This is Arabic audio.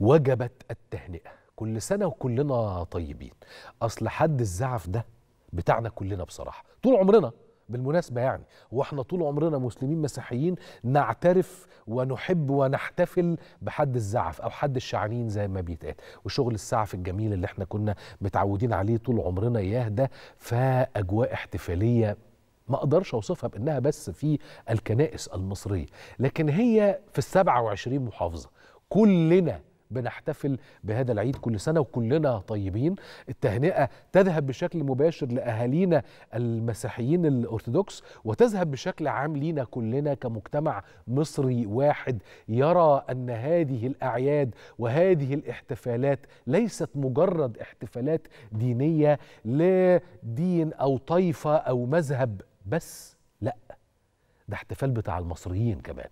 وجبت التهنئة كل سنة وكلنا طيبين أصل حد الزعف ده بتاعنا كلنا بصراحة طول عمرنا بالمناسبة يعني واحنا طول عمرنا مسلمين مسيحيين نعترف ونحب ونحتفل بحد الزعف او حد الشعانين زي ما بيتقال وشغل السعف الجميل اللي احنا كنا متعودين عليه طول عمرنا اياه ده فاجواء احتفالية ما اقدرش اوصفها بانها بس في الكنائس المصرية لكن هي في السبعة وعشرين محافظة كلنا بنحتفل بهذا العيد كل سنة وكلنا طيبين التهنئة تذهب بشكل مباشر لأهالينا المسيحيين الأرثوذكس وتذهب بشكل عام لينا كلنا كمجتمع مصري واحد يرى أن هذه الأعياد وهذه الاحتفالات ليست مجرد احتفالات دينية لدين أو طائفة أو مذهب بس لا ده احتفال بتاع المصريين كمان